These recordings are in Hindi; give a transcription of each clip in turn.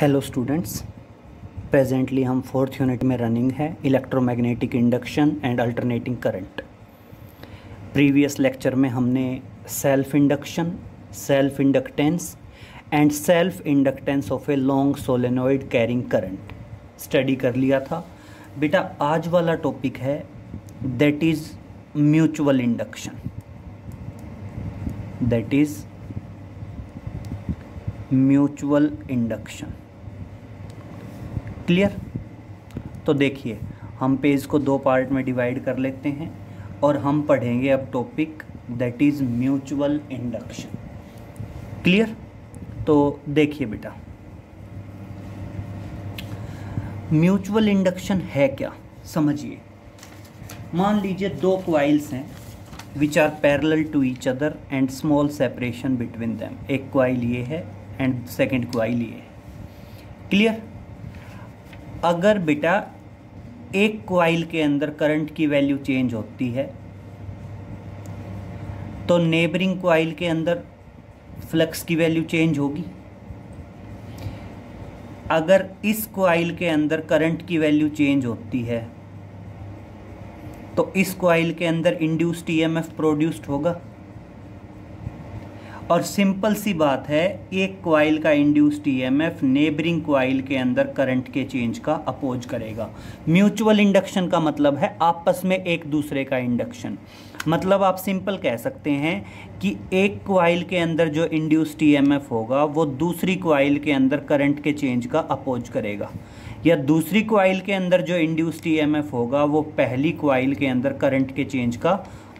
हेलो स्टूडेंट्स प्रेजेंटली हम फोर्थ यूनिट में रनिंग है electromagnetic induction and alternating current previous lecture में हमने self induction self inductance and self inductance of a long solenoid carrying current study कर लिया था बेटा आज वाला टॉपिक है that is mutual induction that is mutual induction clear तो देखिए हम पेज को दो पार्ट में डिवाइड कर लेते हैं और हम पढ़ेंगे अब topic that is mutual induction clear तो देखिए बेटा म्यूचुअल इंडक्शन है क्या समझिए मान लीजिए दो क्वाइल्स हैं which are parallel to each other and small separation between them एक क्वाइल ये है एंड सेकेंड क्वाइल ये है क्लियर अगर बेटा एक क्वाइल के अंदर करंट की वैल्यू चेंज होती है तो नेबरिंग क्वाइल के अंदर फ्लक्स की वैल्यू चेंज होगी अगर इस क्वाइल के अंदर करंट की वैल्यू चेंज होती है तो इस क्वाइल के अंदर इंड्यूस्ड ईएमएफ प्रोड्यूस्ड होगा और सिंपल सी बात है एक क्वाइल का एम ईएमएफ नेबरिंग क्वाइल के अंदर करंट के चेंज का अपोज करेगा म्यूचुअल इंडक्शन का मतलब है आपस में एक दूसरे का इंडक्शन मतलब आप सिंपल कह सकते हैं कि एक क्वाइल के अंदर जो एम ईएमएफ e होगा वो दूसरी क्वाइल के अंदर करंट के चेंज का अपोज करेगा या दूसरी क्वाइल के अंदर जो एम ईएमएफ e होगा वो पहली क्वाइल के अंदर करंट के चेंज का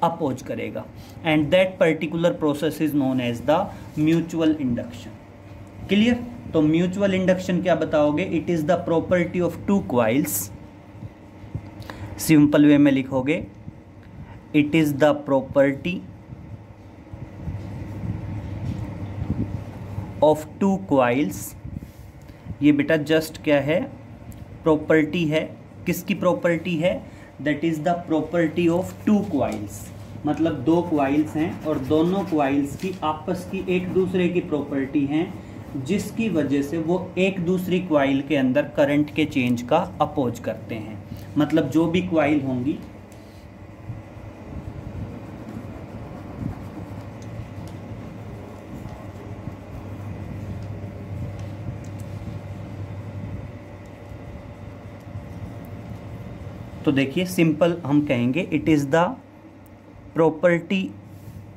अपोज करेगा and that particular process is known as the mutual induction clear तो म्यूचुअल इंडक्शन क्या बताओगे it is the property of two coils simple way में लिखोगे it is the property of two coils ये बेटा जस्ट क्या है प्रॉपर्टी है किसकी प्रॉपर्टी है that is the property of two coils मतलब दो क्वाइल्स हैं और दोनों क्वाइल्स की आपस की एक दूसरे की प्रॉपर्टी हैं जिसकी वजह से वो एक दूसरी क्वाइल के अंदर करंट के चेंज का अपोज करते हैं मतलब जो भी क्वाइल होंगी तो देखिए सिंपल हम कहेंगे it is the property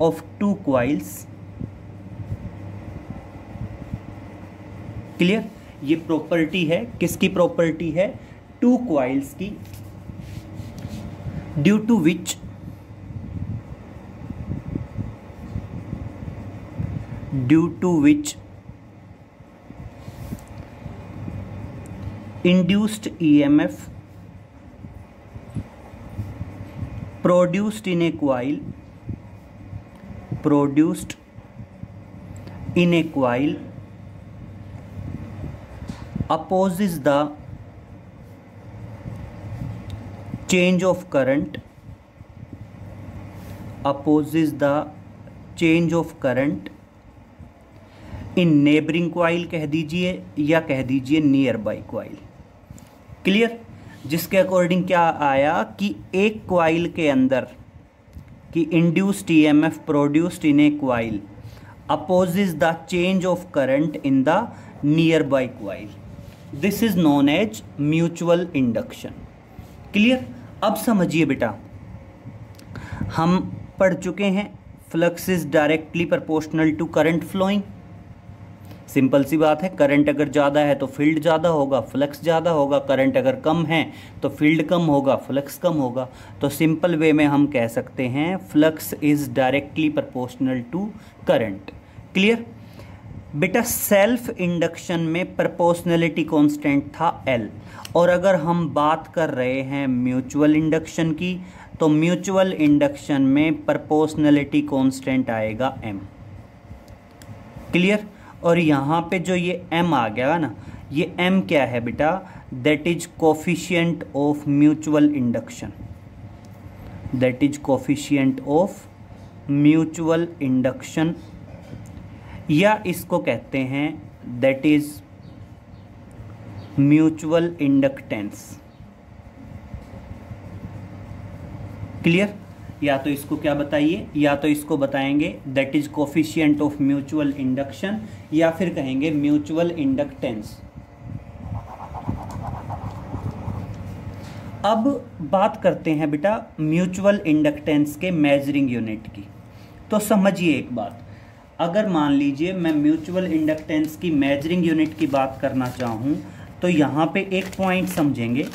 of two coils clear ये प्रॉपर्टी है किसकी प्रॉपर्टी है टू क्वाइल्स की due to which due to which induced E M F produced in a coil produced in a coil opposes the change of current opposes the change of current in neighbouring coil कह दीजिए या कह दीजिए नियर बाई क्वाइल क्लियर जिसके अकॉर्डिंग क्या आया कि एक क्वाइल के अंदर कि induced EMF produced in a coil opposes the change of current in the nearby coil this is known as mutual induction clear अब समझिए बेटा हम पढ़ चुके हैं flux is directly proportional to current flowing simple सी बात है करंट अगर ज़्यादा है तो फील्ड ज़्यादा होगा फ्लक्स ज़्यादा होगा करंट अगर कम है तो फील्ड कम होगा फ्लक्स कम होगा तो सिंपल वे में हम कह सकते हैं flux is directly proportional to current clear बेटा सेल्फ इंडक्शन में प्रपोर्शनलिटी कॉन्स्टेंट था एल और अगर हम बात कर रहे हैं म्यूचुअल इंडक्शन की तो म्यूचुअल इंडक्शन में प्रपोर्शनलिटी कॉन्स्टेंट आएगा एम क्लियर और यहाँ पे जो ये एम आ गया ना ये एम क्या है बेटा that is coefficient of mutual induction that is coefficient of mutual induction या इसको कहते हैं that is mutual inductance clear या तो इसको क्या बताइए या तो इसको बताएंगे that is coefficient of mutual induction या फिर कहेंगे म्यूचुअल इंडक्टेंस अब बात करते हैं बेटा म्यूचुअल इंडक्टेंस के मेजरिंग यूनिट की तो समझिए एक बात अगर मान लीजिए मैं म्यूचुअल इंडक्टेंस की मेजरिंग यूनिट की बात करना चाहूँ तो यहाँ पे एक पॉइंट समझेंगे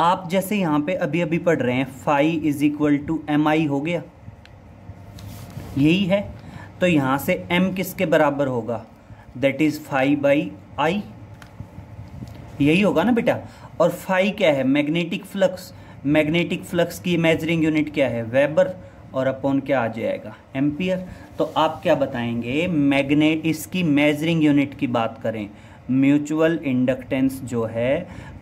आप जैसे यहाँ पे अभी अभी पढ़ रहे हैं phi is equal to M I हो गया यही है तो यहाँ से m किसके बराबर होगा that is phi by I यही होगा ना बेटा और फाइव क्या है मैग्नेटिक फ्लक्स मैग्नेटिक फ्लक्स की मेजरिंग यूनिट क्या है वेबर और अपॉन क्या आ जाएगा एम्पियर तो आप क्या बताएंगे मैग्नेट इसकी मेजरिंग यूनिट की बात करें म्यूचुअल इंडक्टेंस जो है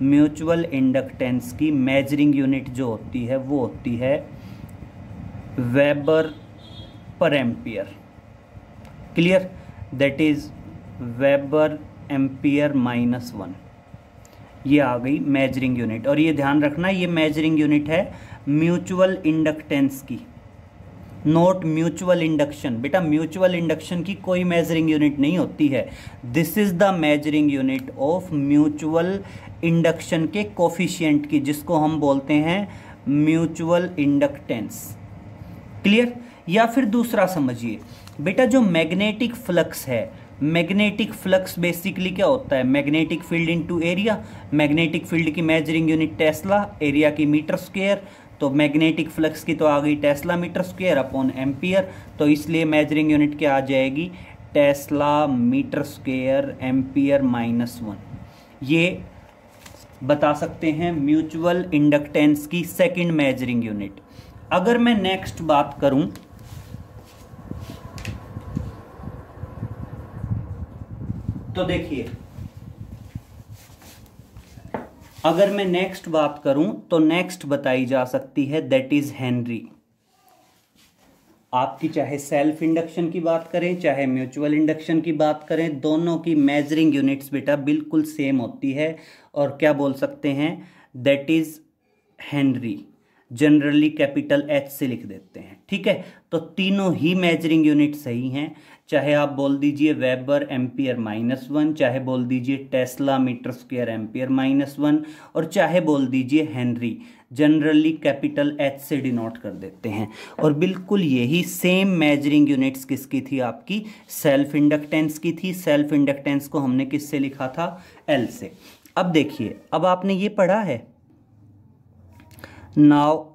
म्यूचुअल इंडक्टेंस की मेजरिंग यूनिट जो होती है वो होती है weber per ampere clear that is weber ampere minus one ये आ गई मेजरिंग यूनिट और ये ध्यान रखना ये मेजरिंग यूनिट है म्यूचुअल इंडक्टेंस की नोट म्यूचुअल इंडक्शन बेटा म्यूचुअल इंडक्शन की कोई मेजरिंग यूनिट नहीं होती है this is the measuring unit of mutual induction के कोफिशियंट की जिसको हम बोलते हैं म्यूचुअल इंडक्टेंस क्लियर या फिर दूसरा समझिए बेटा जो मैग्नेटिक फ्लक्स है मैग्नेटिक फ्लक्स बेसिकली क्या होता है magnetic field into area magnetic field की मेजरिंग यूनिट टेस्ला एरिया की मीटर स्क्वेयर तो मैग्नेटिक फ्लक्स की तो आ गई tesla metre square upon ampere तो इसलिए मेजरिंग यूनिट क्या आ जाएगी tesla metre square ampere minus one ये बता सकते हैं म्यूचुअल इंडक्टेंस की सेकंड मेजरिंग यूनिट अगर मैं नेक्स्ट बात करूं तो देखिए अगर मैं नेक्स्ट बात करूं तो नेक्स्ट बताई जा सकती है दैट इज हेनरी आपकी चाहे सेल्फ इंडक्शन की बात करें चाहे म्यूचुअल इंडक्शन की बात करें दोनों की मेजरिंग यूनिट्स बेटा बिल्कुल सेम होती है और क्या बोल सकते हैं that is henry generally capital H से लिख देते हैं ठीक है तो तीनों ही मेजरिंग यूनिट सही हैं चाहे आप बोल दीजिए वेबर एम्पियर माइनस वन चाहे बोल दीजिए tesla metre square ampere minus one और चाहे बोल दीजिए हेनरी जनरली कैपिटल एच से डिनोट कर देते हैं और बिल्कुल यही सेम मेजरिंग यूनिट्स किसकी थी आपकी सेल्फ इंडक्टेंस की थी सेल्फ इंडक्टेंस को हमने किससे लिखा था एल से अब देखिए अब आपने ये पढ़ा है नाव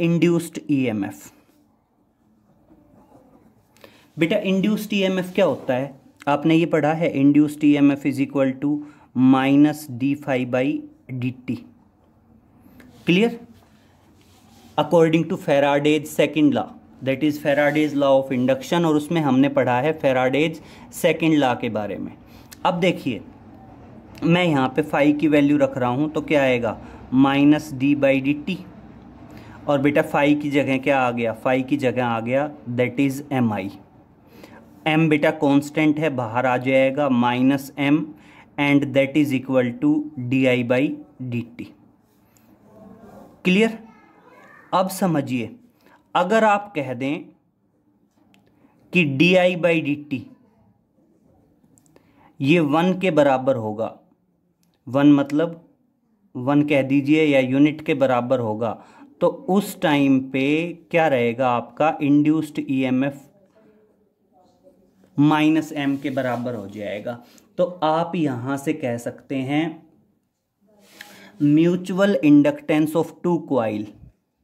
इंड्यूस्ड एफ बेटा इंड्यूस टी एम एफ क्या होता है आपने ये पढ़ा है induced E M F is equal to minus D phi by D T clear according to Faraday's second law that is Faraday's law of induction और उसमें हमने पढ़ा है फेराडेज सेकेंड लॉ के बारे में अब देखिए मैं यहाँ पे फाइव की वैल्यू रख रहा हूँ तो क्या आएगा minus D by D T और बेटा फाइव की जगह क्या आ गया फाइव की जगह आ गया that is M I M बेटा कांस्टेंट है बाहर आ जाएगा minus M and that is equal to D I by D T clear अब समझिए अगर आप कह दें कि D I by D T ये वन के बराबर होगा वन मतलब वन कह दीजिए या यूनिट के बराबर होगा तो उस टाइम पे क्या रहेगा आपका induced EMF e minus M के बराबर हो जाएगा तो आप यहां से कह सकते हैं mutual inductance of two coil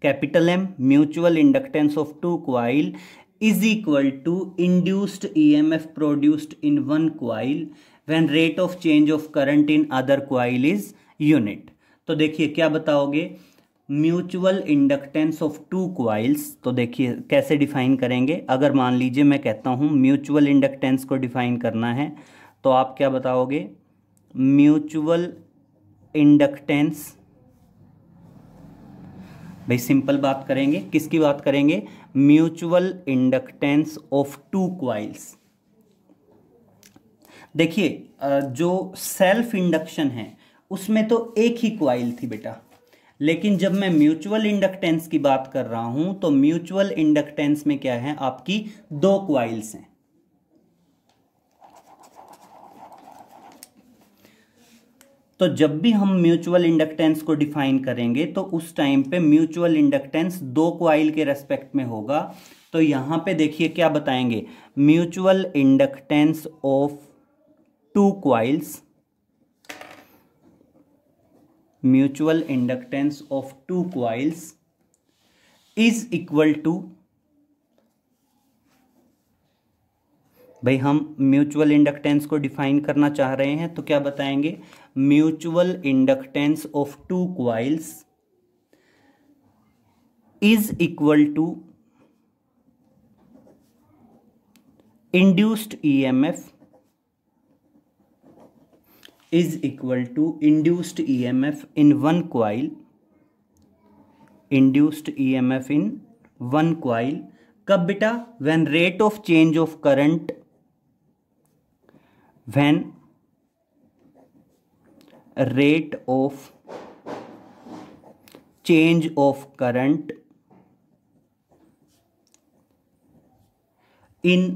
capital M mutual inductance of two coil is equal to induced EMF e produced in one coil when rate of change of current in other coil is unit तो देखिए क्या बताओगे mutual inductance of two coils तो देखिए कैसे डिफाइन करेंगे अगर मान लीजिए मैं कहता हूँ म्यूचुअल इंडक्टेंस को डिफाइन करना है तो आप क्या बताओगे म्यूचुअल इंडक्टेंस भाई सिंपल बात करेंगे किसकी बात करेंगे mutual inductance of two coils देखिए जो सेल्फ इंडक्शन है उसमें तो एक ही क्वाइल थी बेटा लेकिन जब मैं म्यूचुअल इंडक्टेंस की बात कर रहा हूं तो म्यूचुअल इंडक्टेंस में क्या है आपकी दो क्वाइल्स हैं तो जब भी हम म्यूचुअल इंडक्टेंस को डिफाइन करेंगे तो उस टाइम पे म्यूचुअल इंडक्टेंस दो क्वाइल के रेस्पेक्ट में होगा तो यहां पे देखिए क्या बताएंगे mutual inductance of two coils mutual inductance of two coils is equal to भाई हम म्यूचुअल इंडक्टेंस को डिफाइन करना चाह रहे हैं तो क्या बताएंगे mutual inductance of two coils is equal to induced EMF e is equal to induced E M F in one coil induced E M F in one coil कब बेटा when rate of change of current when rate of change of current in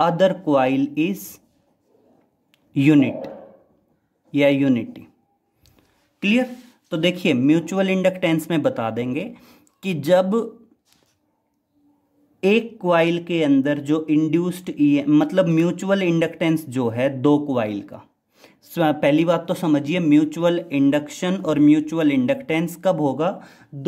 other coil is unit या यूनिटी क्लियर तो देखिए म्यूचुअल इंडक्टेंस में बता देंगे कि जब एक क्वाइल के अंदर जो इंड्यूस्ड ई e, मतलब म्यूचुअल इंडक्टेंस जो है दो क्वाइल का पहली बात तो समझिए म्यूचुअल इंडक्शन और म्यूचुअल इंडक्टेंस कब होगा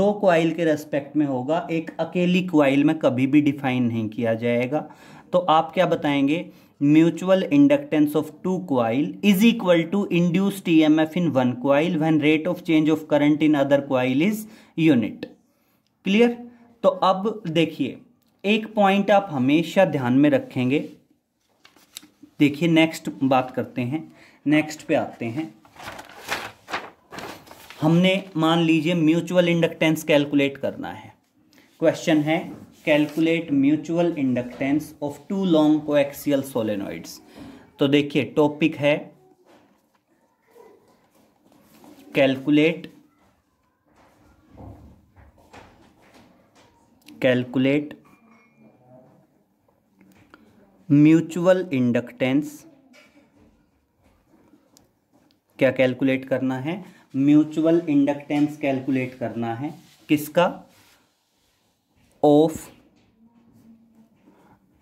दो क्वाइल के रेस्पेक्ट में होगा एक अकेली क्वाइल में कभी भी डिफाइन नहीं किया जाएगा तो आप क्या बताएंगे mutual inductance of two coil is equal to induced E M F in one coil when rate of change of current in other coil is unit clear तो अब देखिए एक पॉइंट आप हमेशा ध्यान में रखेंगे देखिए नेक्स्ट बात करते हैं नेक्स्ट पे आते हैं हमने मान लीजिए म्यूचुअल इंडक्टेंस कैलकुलेट करना है क्वेश्चन है calculate mutual inductance of two long coaxial solenoids तो देखिए टॉपिक है कैलकुलेट कैलकुलेट म्यूचुअल इंडक्टेंस क्या कैलकुलेट करना है म्यूचुअल इंडक्टेंस कैलकुलेट करना है किसका of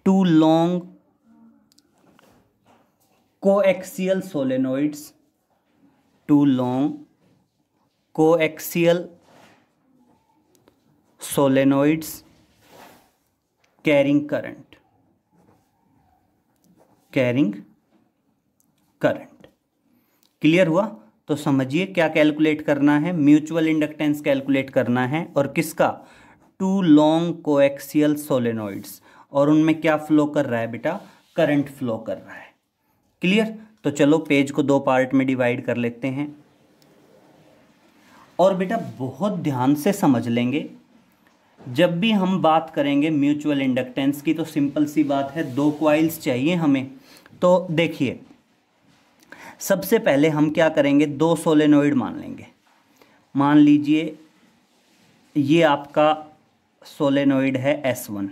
two long coaxial solenoids two long coaxial solenoids carrying current carrying current clear हुआ तो समझिए क्या कैलकुलेट करना है म्यूचुअल इंडक्टेंस कैलकुलेट करना है और किसका टू लॉन्ग कोएक्सियल सोलेनोइड्स और उनमें क्या फ्लो कर रहा है बेटा करंट फ्लो कर रहा है क्लियर तो चलो पेज को दो पार्ट में डिवाइड कर लेते हैं और बेटा बहुत ध्यान से समझ लेंगे जब भी हम बात करेंगे म्यूचुअल इंडक्टेंस की तो सिंपल सी बात है दो क्वाइल्स चाहिए हमें तो देखिए सबसे पहले हम क्या करेंगे दो सोलेनोइड मान लेंगे मान लीजिए ये आपका सोलेनोइड है S one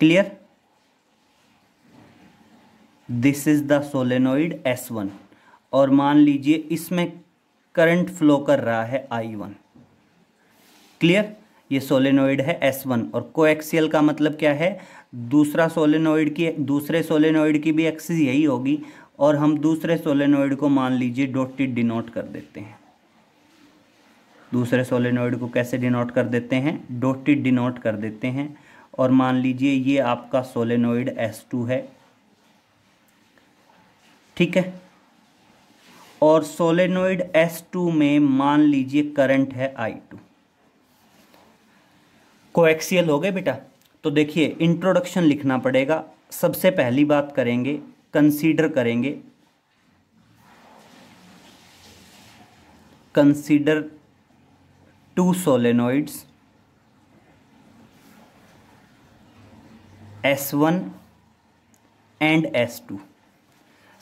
clear this is the solenoid S one और मान लीजिए इसमें करंट फ्लो कर रहा है आई वन क्लियर ये सोलेनोइड है एस वन और कोएक्सियल का मतलब क्या है दूसरा सोलेनोइड की दूसरे सोलेनोइड की भी एक्सिस यही होगी और हम दूसरे सोलेनोइड को मान लीजिए डोटेड डिनोट कर देते हैं दूसरे सोलेनोइड को कैसे डिनोट कर देते हैं डोटेड डिनोट कर देते हैं और मान लीजिए ये आपका सोलेनोइड S2 है ठीक है और सोलेनोइड S2 में मान लीजिए करंट है I2 कोएक्सियल हो गए बेटा तो देखिए इंट्रोडक्शन लिखना पड़ेगा सबसे पहली बात करेंगे कंसीडर करेंगे consider two solenoids S one and S two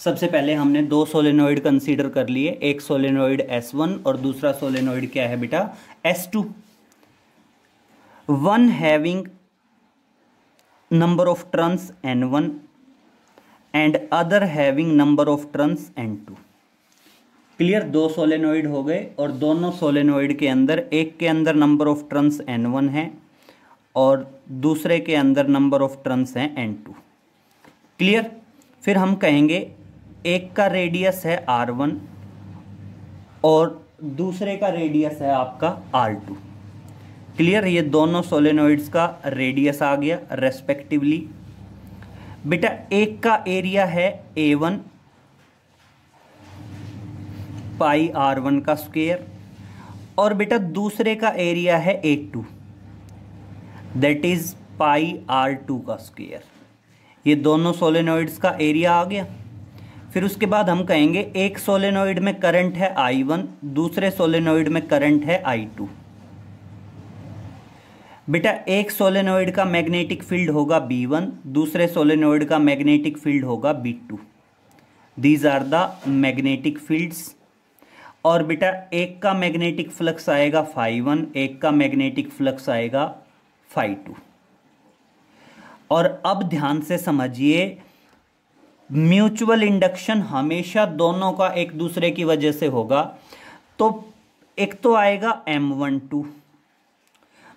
सबसे पहले हमने दो सोलेनोइड कंसीडर कर लिए एक सोलेनोइड एस वन और दूसरा सोलेनोइड क्या है बेटा S two one having number of turns N one and other having number of turns N two clear दो सोलेनोइड हो गए और दोनों सोलेनोइड के अंदर एक के अंदर नंबर ऑफ टर्न्स वन है और दूसरे के अंदर नंबर ऑफ टर्म्स हैं एन टू क्लियर फिर हम कहेंगे एक का रेडियस है आर वन और दूसरे का रेडियस है आपका आर टू क्लियर ये दोनों सोलेनोइड्स का रेडियस आ गया रेस्पेक्टिवली बेटा एक का एरिया है A one pi R one का स्क्वेयर और बेटा दूसरे का एरिया है A two that is pi R two का स्क्वेयर ये दोनों सोलेनोइड्स का एरिया आ गया फिर उसके बाद हम कहेंगे एक सोलेनोइड में करंट है आई वन दूसरे सोलेनोइड में करंट है आई टू बेटा एक सोलेनोइड का मैग्नेटिक फील्ड होगा बी वन दूसरे सोलेनोइड का मैग्नेटिक फील्ड होगा B two these are the magnetic fields और बेटा एक का मैग्नेटिक फ्लक्स आएगा फाइव वन एक का मैग्नेटिक फ्लक्स आएगा फाइव टू और अब ध्यान से समझिए म्यूचुअल इंडक्शन हमेशा दोनों का एक दूसरे की वजह से होगा तो एक तो आएगा M one two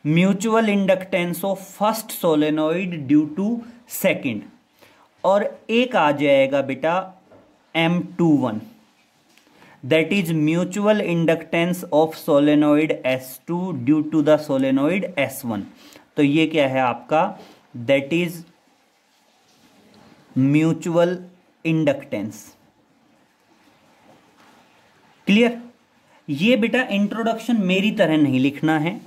mutual inductance of first solenoid due to second और एक आ जाएगा बेटा M two one that is mutual inductance of solenoid S two due to the solenoid S one तो ये क्या है आपका that is mutual inductance clear ये बेटा इंट्रोडक्शन मेरी तरह नहीं लिखना है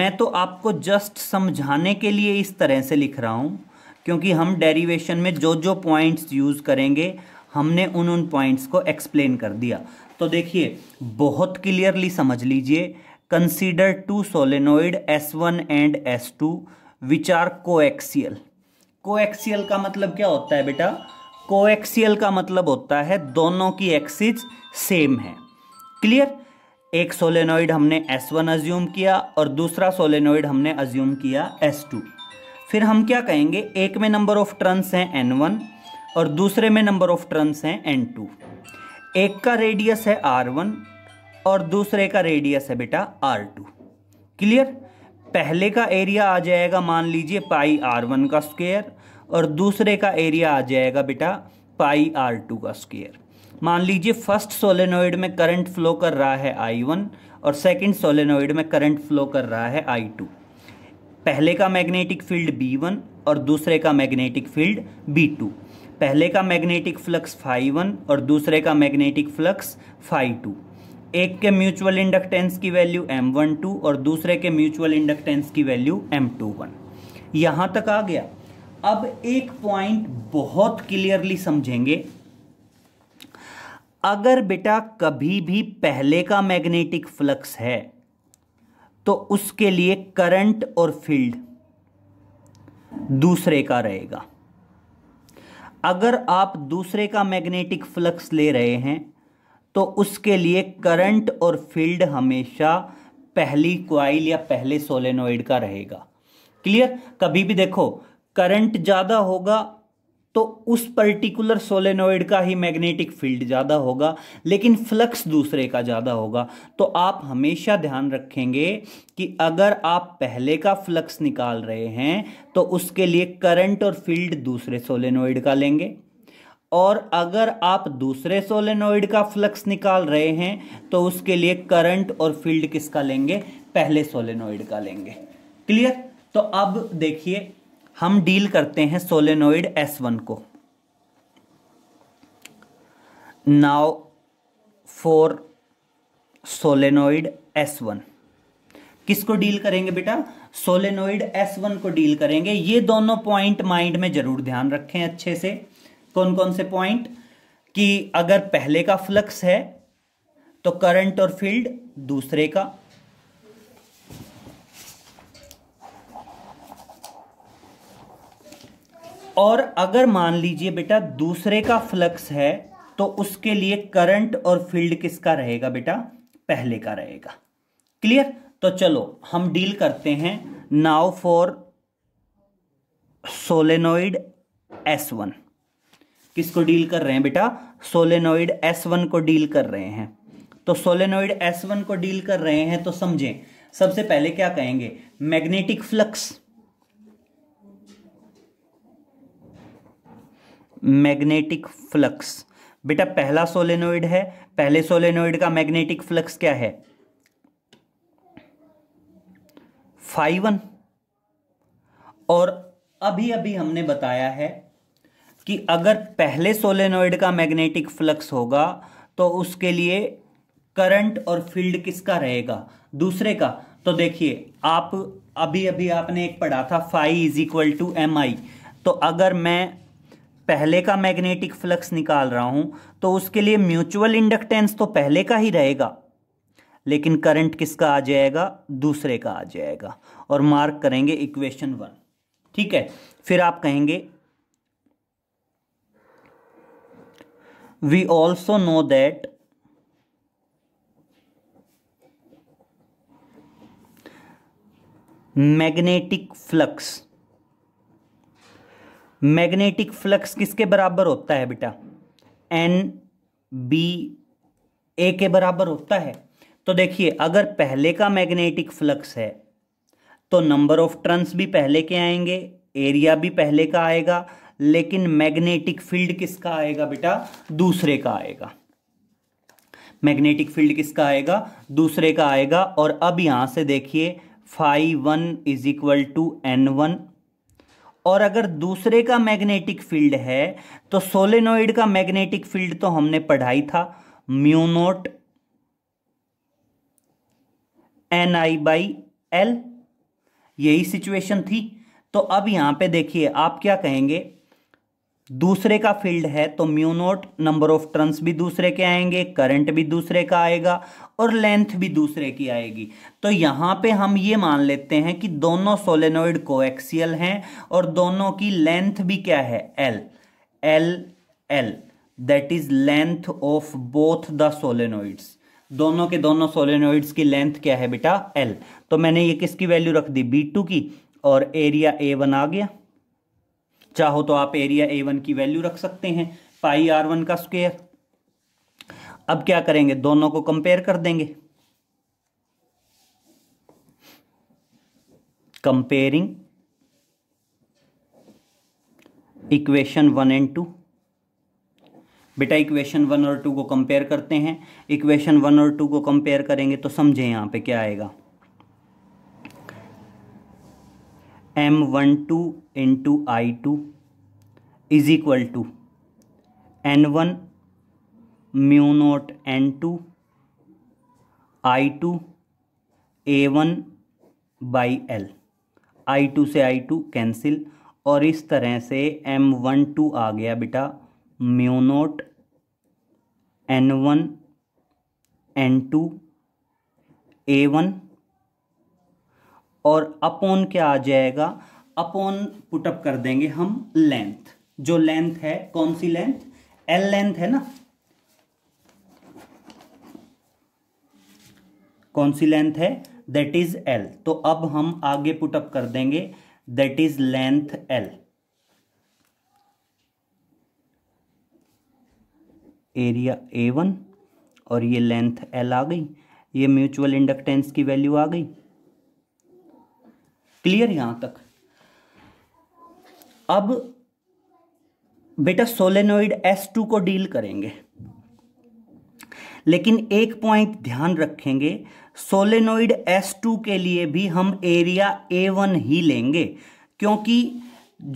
मैं तो आपको जस्ट समझाने के लिए इस तरह से लिख रहा हूं क्योंकि हम डेरिवेशन में जो जो पॉइंट्स यूज़ करेंगे हमने उन उन पॉइंट्स को एक्सप्लेन कर दिया तो देखिए बहुत क्लियरली समझ लीजिए two solenoid S one and S two which are coaxial coaxial का मतलब क्या होता है बेटा coaxial का मतलब होता है दोनों की एक्सिस सेम है क्लियर एक सोलेनोइड हमने एस वन अज्यूम किया और दूसरा सोलेनोइड हमने अज्यूम किया एस टू फिर हम क्या कहेंगे एक में नंबर ऑफ टर्न्स हैं एन वन और दूसरे में नंबर ऑफ टर्न्स हैं एन टू एक का रेडियस है आर वन और दूसरे का रेडियस है बेटा आर टू क्लियर पहले का एरिया आ जाएगा मान लीजिए पाई आर वन का स्क्वेयर और दूसरे का एरिया आ जाएगा बेटा पाई आर टू का स्क्वेयर मान लीजिए फर्स्ट सोलेनोइड में करंट फ्लो कर रहा है आई वन और सेकंड सोलेनोइड में करंट फ्लो कर रहा है आई टू पहले का मैग्नेटिक फील्ड बी वन और दूसरे का मैग्नेटिक फील्ड बी टू पहले का मैग्नेटिक फ्लक्स फाई वन और दूसरे का मैग्नेटिक फ्लक्स फाई टू एक के म्यूचुअल इंडक्टेंस की वैल्यू एम वन टू और दूसरे के म्यूचुअल इंडक्टेंस की वैल्यू एम टू वन यहां तक आ गया अब एक पॉइंट बहुत क्लियरली समझेंगे अगर बेटा कभी भी पहले का मैग्नेटिक फ्लक्स है तो उसके लिए करंट और फील्ड दूसरे का रहेगा अगर आप दूसरे का मैग्नेटिक फ्लक्स ले रहे हैं तो उसके लिए करंट और फील्ड हमेशा पहली क्वाइल या पहले सोलेनोइड का रहेगा क्लियर कभी भी देखो करंट ज़्यादा होगा तो उस पर्टिकुलर सोलेनोइड का ही मैग्नेटिक फील्ड ज़्यादा होगा लेकिन फ्लक्स दूसरे का ज़्यादा होगा तो आप हमेशा ध्यान रखेंगे कि अगर आप पहले का फ्लक्स निकाल रहे हैं तो उसके लिए करंट और फील्ड दूसरे सोलेनोइड का लेंगे और अगर आप दूसरे सोलेनोइड का फ्लक्स निकाल रहे हैं तो उसके लिए करंट और फील्ड किसका लेंगे पहले सोलेनोइड का लेंगे क्लियर तो अब देखिए हम डील करते हैं सोलेनोइड एस वन को now for solenoid S one किसको डील करेंगे बेटा सोलेनोइड एस वन को डील करेंगे ये दोनों पॉइंट माइंड में जरूर ध्यान रखें अच्छे से कौन कौन से पॉइंट कि अगर पहले का फ्लक्स है तो करंट और फील्ड दूसरे का और अगर मान लीजिए बेटा दूसरे का फ्लक्स है तो उसके लिए करंट और फील्ड किसका रहेगा बेटा पहले का रहेगा क्लियर तो चलो हम डील करते हैं now for solenoid S one किसको डील कर रहे हैं बेटा सोलेनोइड S1 को डील कर रहे हैं तो सोलेनोइड S1 को डील कर रहे हैं तो समझें सबसे पहले क्या कहेंगे मैग्नेटिक फ्लक्स मैग्नेटिक फ्लक्स बेटा पहला सोलेनोइड है पहले सोलेनोइड का मैग्नेटिक फ्लक्स क्या है फाइवन और अभी अभी हमने बताया है कि अगर पहले सोलेनोइड का मैग्नेटिक फ्लक्स होगा तो उसके लिए करंट और फील्ड किसका रहेगा दूसरे का तो देखिए आप अभी अभी आपने एक पढ़ा था phi is equal to M I तो अगर मैं पहले का मैग्नेटिक फ्लक्स निकाल रहा हूं तो उसके लिए म्यूचुअल इंडक्टेंस तो पहले का ही रहेगा लेकिन करंट किसका आ जाएगा दूसरे का आ जाएगा और मार्क करेंगे इक्वेशन वन ठीक है फिर आप कहेंगे we also know that magnetic flux magnetic flux किसके बराबर होता है बेटा एन बी ए के बराबर होता है तो देखिए अगर पहले का मैग्नेटिक फ्लक्स है तो नंबर ऑफ टर्न्स भी पहले के आएंगे एरिया भी पहले का आएगा लेकिन मैग्नेटिक फील्ड किसका आएगा बेटा दूसरे का आएगा मैग्नेटिक फील्ड किसका आएगा दूसरे का आएगा और अब यहां से देखिए phi one is equal to N one और अगर दूसरे का मैग्नेटिक फील्ड है तो सोलेनोइड का मैग्नेटिक फील्ड तो हमने पढ़ाई था mu naught N I by L यही सिचुएशन थी तो अब यहां पे देखिए आप क्या कहेंगे दूसरे का फील्ड है तो म्यूनोट नंबर ऑफ टर्न्स भी दूसरे के आएंगे करंट भी दूसरे का आएगा और लेंथ भी दूसरे की आएगी तो यहाँ पे हम ये मान लेते हैं कि दोनों सोलेनोइड कोएक्सियल हैं और दोनों की लेंथ भी क्या है L L L that is length of both the solenoids दोनों के दोनों सोलेनोइड्स की लेंथ क्या है बेटा एल तो मैंने ये किसकी वैल्यू रख दी बी टू की और एरिया ए वन आ गया चाहो तो आप एरिया ए वन की वैल्यू रख सकते हैं पाई आर वन का स्क्वेयर अब क्या करेंगे दोनों को कंपेयर कर देंगे comparing equation one and two बेटा इक्वेशन वन और टू को कंपेयर करते हैं इक्वेशन वन और टू को कंपेयर करेंगे तो समझे यहाँ पे क्या आएगा M one two into I two is equal to N one mu naught N two I two A one by L I two से आई टू कैंसिल और इस तरह से एम वन टू आ गया बेटा mu naught N one N two A one और अपॉन क्या आ जाएगा अपॉन पुटअप कर देंगे हम लेंथ जो लेंथ है कौन सी लेंथ एल लेंथ है ना कौन सी लेंथ है दैट इज एल तो अब हम आगे पुटअप कर देंगे that is length L area A one और ये लेंथ एल आ गई ये म्यूचुअल इंडक्टेंस की वैल्यू आ गई क्लियर यहां तक अब बेटा सोलेनोइड एस टू को डील करेंगे लेकिन एक पॉइंट ध्यान रखेंगे सोलेनोइड एस टू के लिए भी हम एरिया ए वन ही लेंगे क्योंकि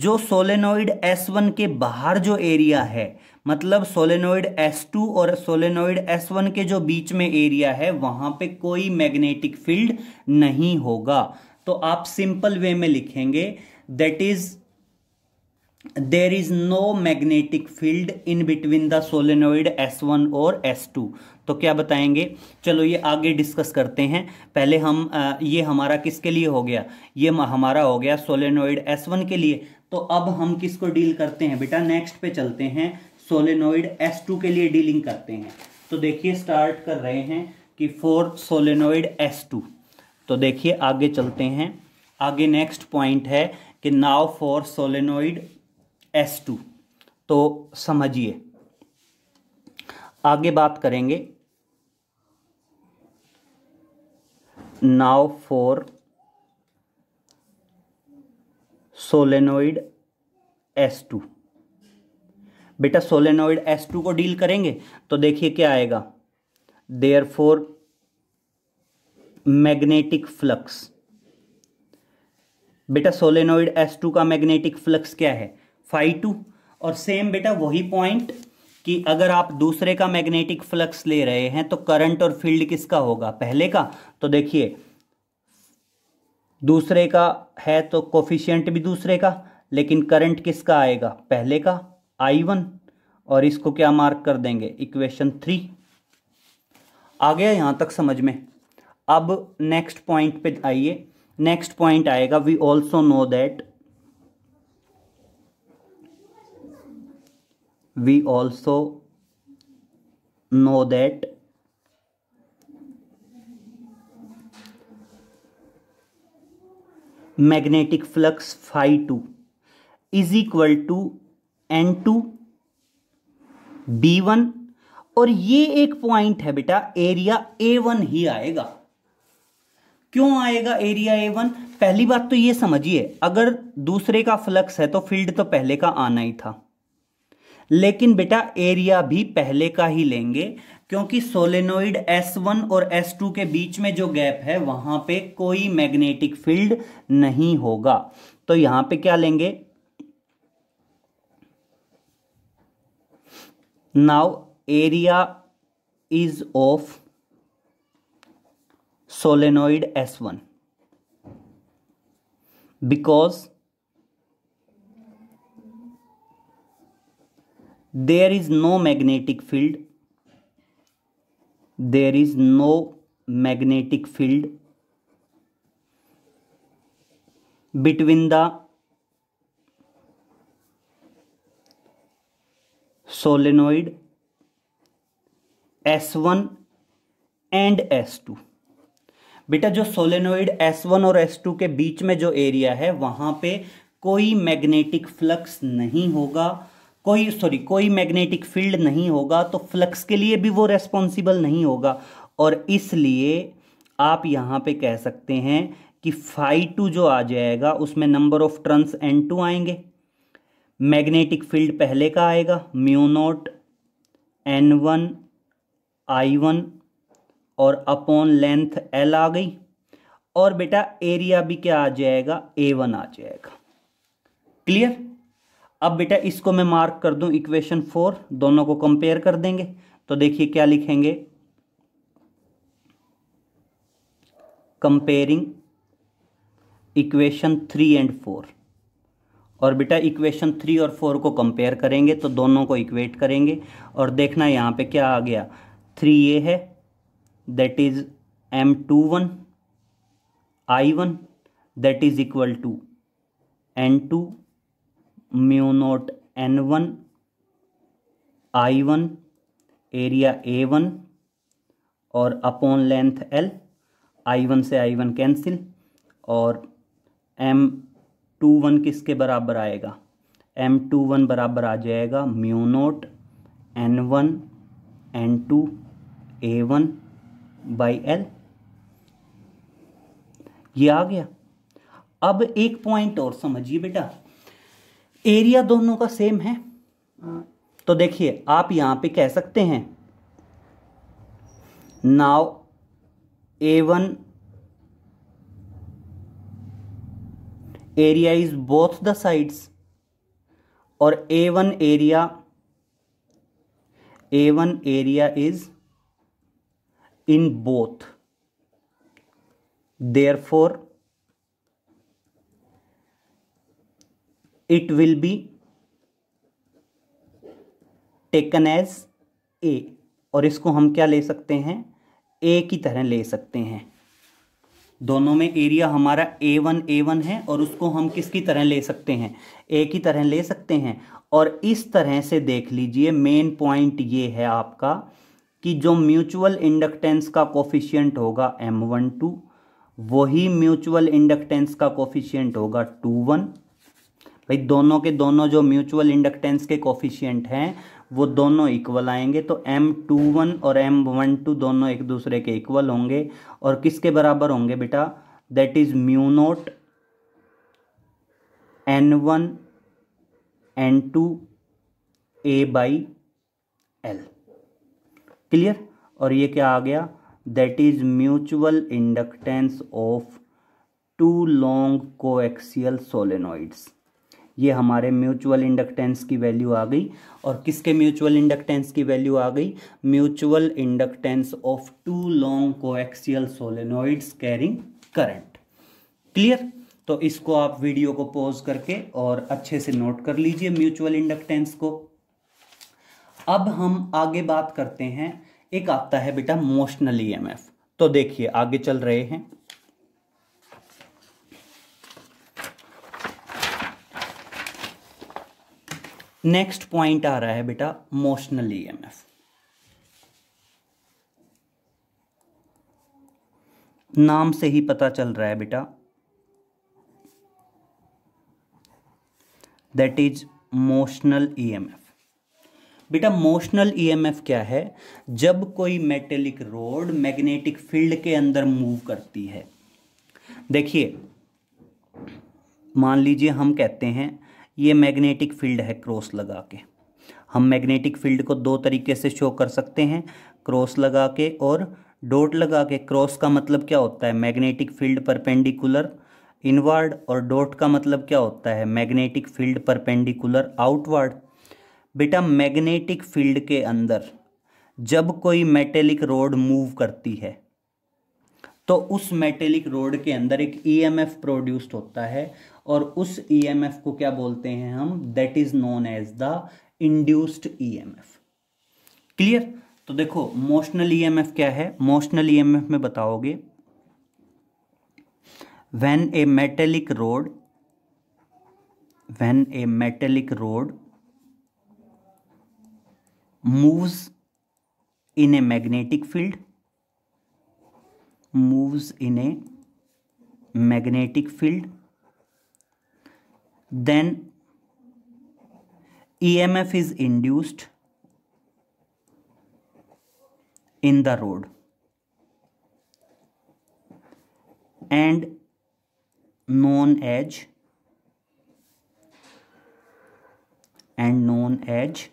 जो सोलेनोइड एस वन के बाहर जो एरिया है मतलब सोलेनोइड एस टू और सोलेनोइड एस वन के जो बीच में एरिया है वहां पे कोई मैग्नेटिक फील्ड नहीं होगा तो आप सिंपल वे में लिखेंगे that is there is no magnetic field in between the solenoid S one और एस टू तो क्या बताएंगे चलो ये आगे डिस्कस करते हैं पहले हम आ, ये हमारा किसके लिए हो गया ये हमारा हो गया सोलेनोइड एस वन के लिए तो अब हम किसको डील करते हैं बेटा नेक्स्ट पे चलते हैं सोलेनोइड एस टू के लिए डीलिंग करते हैं तो देखिए स्टार्ट कर रहे हैं कि फोर सोलेनोइड एस टू तो देखिए आगे चलते हैं आगे नेक्स्ट पॉइंट है कि now for solenoid S two तो समझिए आगे बात करेंगे now for solenoid S two बेटा सोलेनोइड एस टू को डील करेंगे तो देखिए क्या आएगा देयर फोर मैग्नेटिक फ्लक्स बेटा सोलेनोइड एस टू का मैग्नेटिक फ्लक्स क्या है फाइव टू और सेम बेटा वही पॉइंट कि अगर आप दूसरे का मैग्नेटिक फ्लक्स ले रहे हैं तो करंट और फील्ड किसका होगा पहले का तो देखिए दूसरे का है तो कोफिशियंट भी दूसरे का लेकिन करंट किसका आएगा पहले का आई वन और इसको क्या मार्क कर देंगे इक्वेशन थ्री आ गया यहां तक समझ में अब नेक्स्ट पॉइंट पे आइए नेक्स्ट पॉइंट आएगा we also know that we also know that magnetic flux phi two is equal to N two B one और ये एक पॉइंट है बेटा एरिया ए वन ही आएगा क्यों आएगा एरिया ए वन पहली बात तो ये समझिए अगर दूसरे का फ्लक्स है तो फील्ड तो पहले का आना ही था लेकिन बेटा एरिया भी पहले का ही लेंगे क्योंकि सोलेनोइड S1 और S2 के बीच में जो गैप है वहां पे कोई मैग्नेटिक फील्ड नहीं होगा तो यहां पे क्या लेंगे now area is of solenoid S1 because there is no magnetic field there is no magnetic field between the solenoid S1 and S2 बेटा जो सोलेनोइड S1 और S2 के बीच में जो एरिया है वहां पे कोई मैग्नेटिक फ्लक्स नहीं होगा कोई सॉरी कोई मैग्नेटिक फील्ड नहीं होगा तो फ्लक्स के लिए भी वो रेस्पॉन्सिबल नहीं होगा और इसलिए आप यहाँ पे कह सकते हैं कि फाइव टू जो आ जाएगा उसमें number of turns N two आएंगे मैग्नेटिक फील्ड पहले का आएगा mu N one I one और अपॉन लेंथ एल आ गई और बेटा एरिया भी क्या आ जाएगा ए वन आ जाएगा क्लियर अब बेटा इसको मैं मार्क कर दूं इक्वेशन फोर दोनों को कंपेयर कर देंगे तो देखिए क्या लिखेंगे comparing equation three and four और बेटा इक्वेशन थ्री और फोर को कंपेयर करेंगे तो दोनों को इक्वेट करेंगे और देखना यहां पे क्या आ गया थ्री ए है is M two one I one that is equal to N two mu naught N one I one area A one और upon length L I one से आई वन कैंसिल और एम टू वन किसके बराबर आएगा एम टू वन बराबर आ जाएगा mu naught N one N two A one by L ये आ गया अब एक पॉइंट और समझिए बेटा एरिया दोनों का सेम है तो देखिए आप यहां पे कह सकते हैं now A one area is both the sides और A one area A one area is in both therefore it will be taken as A और इसको हम क्या ले सकते हैं ए की तरह ले सकते हैं दोनों में एरिया हमारा ए वन ए वन है और उसको हम किसकी तरह ले सकते हैं ए की तरह ले सकते हैं और इस तरह से देख लीजिए मेन पॉइंट ये है आपका कि जो म्यूचुअल इंडक्टेंस का कोफिशियंट होगा एम वन टू वही म्यूचुअल इंडक्टेंस का कोफिशियंट होगा टू वन भाई दोनों के दोनों जो म्यूचुअल इंडक्टेंस के कोफिशियंट हैं वो दोनों इक्वल आएंगे तो एम टू वन और एम वन टू दोनों एक दूसरे के इक्वल होंगे और किसके बराबर होंगे बेटा that is mu naught N one N two A by L clear और ये क्या आ गया that is mutual inductance of two long coaxial solenoids ये हमारे म्यूचुअल इंडक्टेंस की वैल्यू आ गई और किसके म्यूचुअल इंडक्टेंस की वैल्यू आ गई mutual inductance of two long coaxial solenoids carrying current clear तो इसको आप वीडियो को पॉज करके और अच्छे से नोट कर लीजिए म्यूचुअल इंडक्टेंस को अब हम आगे बात करते हैं एक आता है बेटा मोशनल ईएमएफ तो देखिए आगे चल रहे हैं नेक्स्ट पॉइंट आ रहा है बेटा मोशनल ईएमएफ नाम से ही पता चल रहा है बेटा that is motional EMF e बेटा मोशनल ईएमएफ e क्या है जब कोई मेटेलिक रोड मैग्नेटिक फील्ड के अंदर मूव करती है देखिए मान लीजिए हम कहते हैं ये मैग्नेटिक फील्ड है क्रॉस लगा के हम मैग्नेटिक फील्ड को दो तरीके से शो कर सकते हैं क्रॉस लगा के और डॉट लगा के क्रॉस का मतलब क्या होता है मैग्नेटिक फील्ड परपेंडिकुलर इनवर्ड और डॉट का मतलब क्या होता है मैग्नेटिक फील्ड परपेंडिकुलर आउटवर्ड बेटा मैग्नेटिक फील्ड के अंदर जब कोई मेटेलिक रोड मूव करती है तो उस मेटेलिक रोड के अंदर एक ईएमएफ e प्रोड्यूस्ड होता है और उस ईएमएफ e को क्या बोलते हैं हम that is known as the induced EMF clear तो देखो मोशनल ईएमएफ e क्या है मोशनल ईएमएफ में बताओगे when a metallic rod when a metallic rod moves in a magnetic field moves in a magnetic field then EMF is induced in the road and known edge and known edge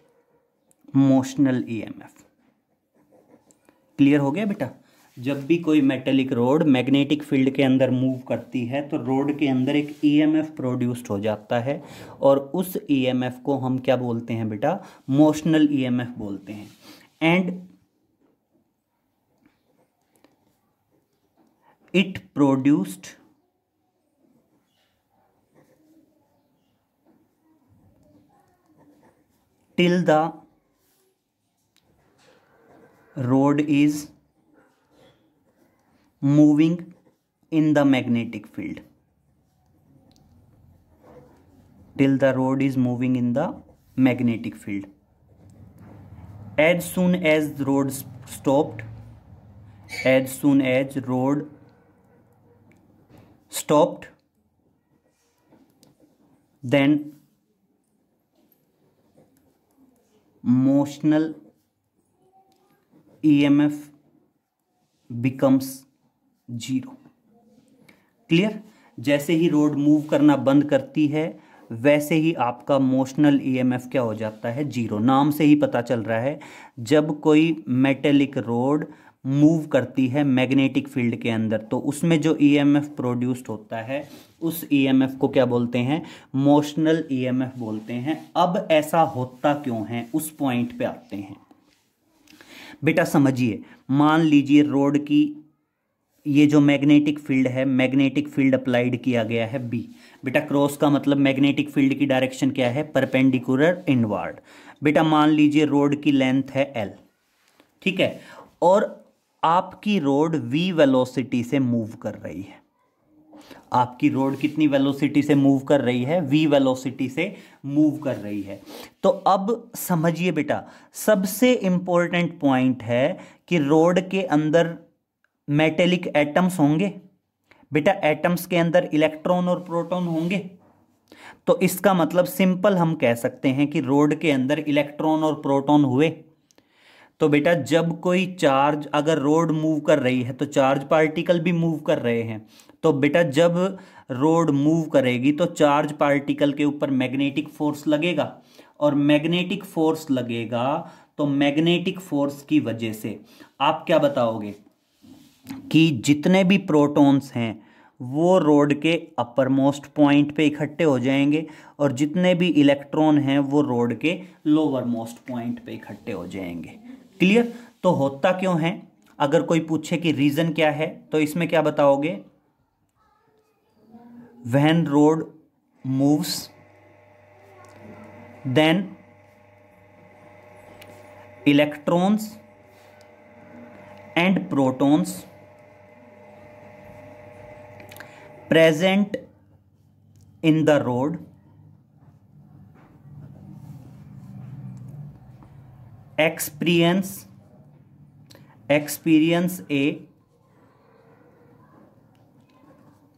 motional EMF clear हो गया बेटा जब भी कोई मेटेलिक रोड मैग्नेटिक फील्ड के अंदर मूव करती है तो रोड के अंदर एक ईएमएफ e प्रोड्यूस्ड हो जाता है और उस ईएमएफ e को हम क्या बोलते हैं बेटा मोशनल ईएमएफ e बोलते हैं and it produced till the road is moving in the magnetic field till the road is moving in the magnetic field as soon as the road stopped as soon as road stopped then motional emf becomes zero clear जैसे ही रोड मूव करना बंद करती है वैसे ही आपका मोशनल ईएमएफ e क्या हो जाता है जीरो नाम से ही पता चल रहा है जब कोई मेटेलिक रोड मूव करती है मैग्नेटिक फील्ड के अंदर तो उसमें जो ईएमएफ e प्रोड्यूस्ड होता है उस ईएमएफ e को क्या बोलते हैं मोशनल ईएमएफ बोलते हैं अब ऐसा होता क्यों है उस पॉइंट पे आते हैं बेटा समझिए मान लीजिए रोड की ये जो मैग्नेटिक फील्ड है मैग्नेटिक फील्ड अप्लाइड किया गया है बी बेटा क्रॉस का मतलब मैग्नेटिक फील्ड की डायरेक्शन क्या है परपेंडिकुलर इनवर्ड बेटा मान लीजिए रोड की लेंथ है एल ठीक है और आपकी रोड वी वेलोसिटी से मूव कर रही है आपकी रोड कितनी वेलोसिटी से मूव कर रही है वी वेलोसिटी से मूव कर रही है तो अब समझिए बेटा सबसे इंपॉर्टेंट पॉइंट है कि रोड के अंदर मेटेलिक एटम्स होंगे बेटा एटम्स के अंदर इलेक्ट्रॉन और प्रोटॉन होंगे तो इसका मतलब सिंपल हम कह सकते हैं कि रोड के अंदर इलेक्ट्रॉन और प्रोटॉन हुए तो बेटा जब कोई चार्ज अगर रोड मूव कर रही है तो चार्ज पार्टिकल भी मूव कर रहे हैं तो बेटा जब रोड मूव करेगी तो चार्ज पार्टिकल के ऊपर मैग्नेटिक फोर्स लगेगा और मैग्नेटिक फोर्स लगेगा तो मैग्नेटिक फोर्स की वजह से आप क्या बताओगे कि जितने भी प्रोटॉन्स हैं वो रोड के अपर मोस्ट पॉइंट पे इकट्ठे हो जाएंगे और जितने भी इलेक्ट्रॉन हैं वो रोड के लोअर मोस्ट पॉइंट पे इकट्ठे हो जाएंगे क्लियर तो होता क्यों है अगर कोई पूछे कि रीजन क्या है तो इसमें क्या बताओगे when rod moves then electrons and protons present in the rod experience experience a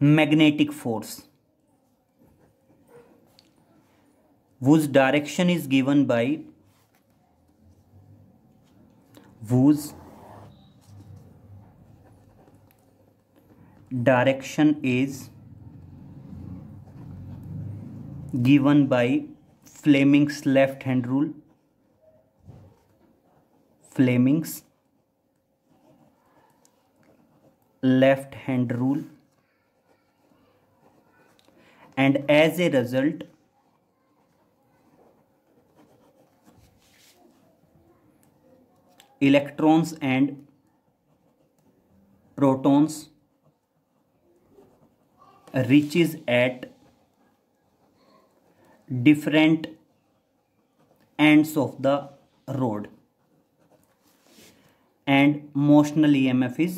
magnetic force whose direction is given by whose direction is given by Fleming's left hand rule Fleming's left hand rule and as a result electrons and protons reaches at different ends of the rod and motional E M F is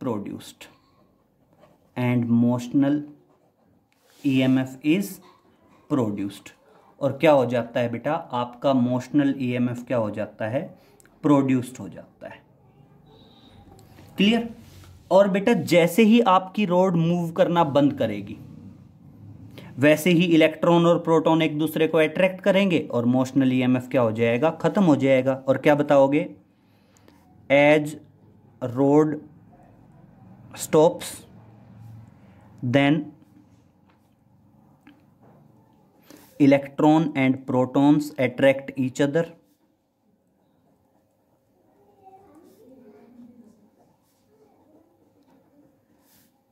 produced and motional E M F is produced और क्या हो जाता है बेटा आपका मोशनल ई एम एफ क्या हो जाता है प्रोड्यूस्ड हो जाता है क्लियर और बेटा जैसे ही आपकी रोड मूव करना बंद करेगी वैसे ही इलेक्ट्रॉन और प्रोटॉन एक दूसरे को अट्रैक्ट करेंगे और मोशनल ईएमएफ e क्या हो जाएगा खत्म हो जाएगा और क्या बताओगे as road stops then electron and protons attract each other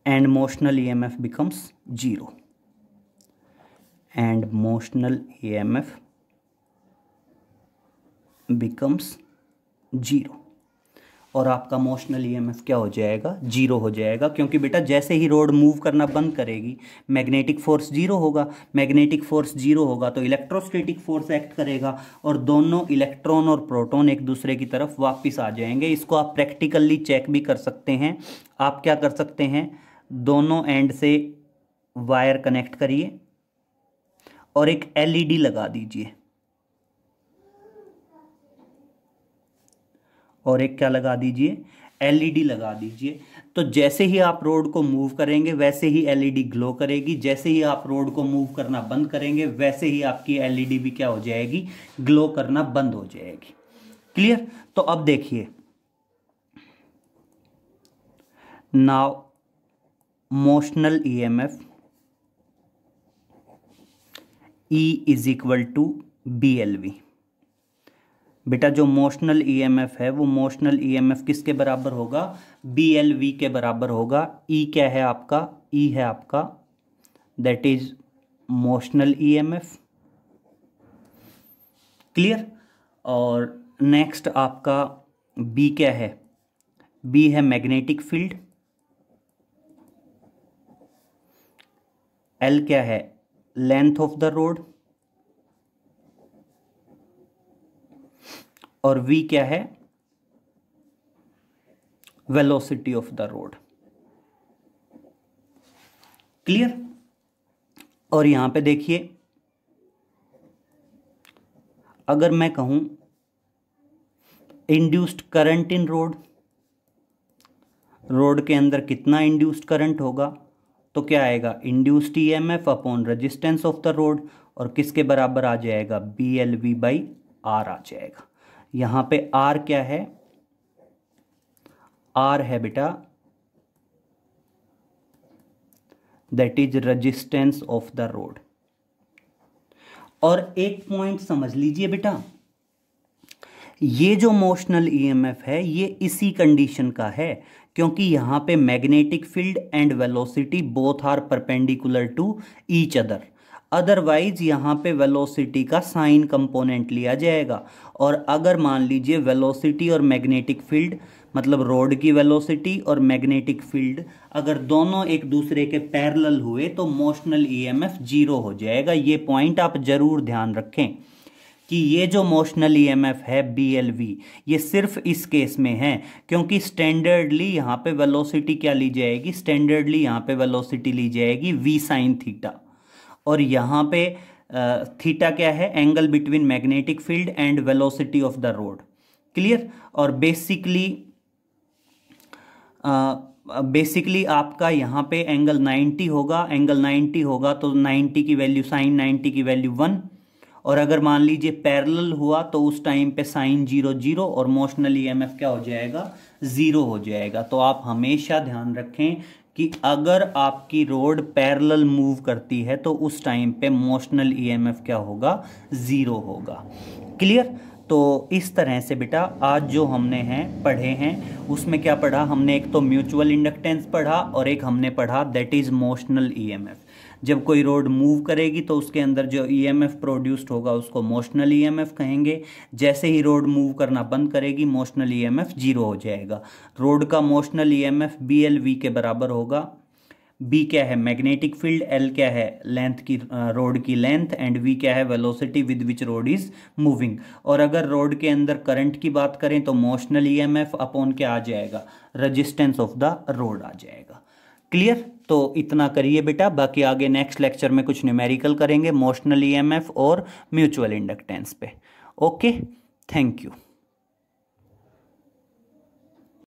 and motional EMF becomes 0 and motional EMF becomes 0 और आपका मोशनल ई e क्या हो जाएगा जीरो हो जाएगा क्योंकि बेटा जैसे ही रोड मूव करना बंद करेगी मैग्नेटिक फोर्स जीरो होगा मैग्नेटिक फोर्स जीरो होगा तो इलेक्ट्रोस्टेटिक फोर्स एक्ट करेगा और दोनों इलेक्ट्रॉन और प्रोटोन एक दूसरे की तरफ वापिस आ जाएंगे इसको आप प्रैक्टिकली चेक भी कर सकते हैं आप क्या कर सकते हैं दोनों एंड से वायर कनेक्ट करिए और एक एलईडी e लगा दीजिए और एक क्या लगा दीजिए एलईडी e लगा दीजिए तो जैसे ही आप रोड को मूव करेंगे वैसे ही एलईडी ग्लो e करेगी जैसे ही आप रोड को मूव करना बंद करेंगे वैसे ही आपकी एलईडी e भी क्या हो जाएगी ग्लो करना बंद हो जाएगी क्लियर तो अब देखिए now motional EMF E is equal to B L V बेटा जो मोशनल ईएमएफ e है वो मोशनल ईएमएफ e किसके बराबर होगा बीएलवी के बराबर होगा ई e क्या है आपका ई e है आपका that is motional EMF e clear और नेक्स्ट आपका बी क्या है बी है मैग्नेटिक फील्ड एल क्या है लेंथ ऑफ द रोड और v क्या है velocity of the rod clear और यहां पे देखिए अगर मैं कहूं induced current in rod rod के अंदर कितना इंड्यूस्ड करंट होगा तो क्या आएगा induced EMF upon resistance of the rod और किसके बराबर आ जाएगा B L V by R आ जाएगा यहां पे आर क्या है आर है बेटा that is resistance of the rod और एक पॉइंट समझ लीजिए बेटा ये जो मोशनल ईएमएफ e है ये इसी कंडीशन का है क्योंकि यहां पे magnetic field and velocity both are perpendicular to each other otherwise यहाँ पे वेलोसिटी का साइन कंपोनेंट लिया जाएगा और अगर मान लीजिए वेलोसिटी और मैग्नेटिक फील्ड मतलब रोड की वेलोसिटी और मैग्नेटिक फील्ड अगर दोनों एक दूसरे के पैरेलल हुए तो मोशनल ईएमएफ जीरो हो जाएगा ये पॉइंट आप जरूर ध्यान रखें कि ये जो मोशनल ईएमएफ e है बीएलवी ये सिर्फ इस केस में है क्योंकि स्टैंडर्डली यहाँ पे वेलोसिटी क्या ली जाएगी स्टैंडर्डली यहाँ पे वेलोसिटी ली जाएगी वी साइन थीटा और यहाँ पे थीटा क्या है angle between magnetic field and velocity of the rod clear और बेसिकली बेसिकली आपका यहाँ पे एंगल 90 होगा एंगल 90 होगा तो 90 की वैल्यू साइन 90 की वैल्यू वन और अगर मान लीजिए पैरेलल हुआ तो उस टाइम पे साइन जीरो जीरो और मोशनली ईएमएफ क्या हो जाएगा ज़ीरो हो जाएगा तो आप हमेशा ध्यान रखें कि अगर आपकी रोड पैरेलल मूव करती है तो उस टाइम पे मोशनल ईएमएफ e क्या होगा ज़ीरो होगा क्लियर तो इस तरह से बेटा आज जो हमने हैं पढ़े हैं उसमें क्या पढ़ा हमने एक तो म्यूचुअल इंडक्टेंस पढ़ा और एक हमने पढ़ा that is motional EMF e जब कोई रोड मूव करेगी तो उसके अंदर जो ईएमएफ e प्रोड्यूस्ड होगा उसको मोशनल ईएमएफ e कहेंगे जैसे ही रोड मूव करना बंद करेगी मोशनल ईएमएफ e जीरो हो जाएगा रोड का मोशनल ईएमएफ बीएलवी के बराबर होगा बी क्या है मैग्नेटिक फील्ड एल क्या है लेंथ की रोड की लेंथ एंड वी क्या है velocity with which rod is moving और अगर रोड के अंदर करंट की बात करें तो मोशनल ईएमएफ अपॉन क्या आ जाएगा रजिस्टेंस ऑफ द रोड आ जाएगा क्लियर तो इतना करिए बेटा बाकी आगे नेक्स्ट लेक्चर में कुछ न्यूमेरिकल करेंगे मोशनल ई e और म्यूचुअल इंडक्टेंस पे ओके थैंक यू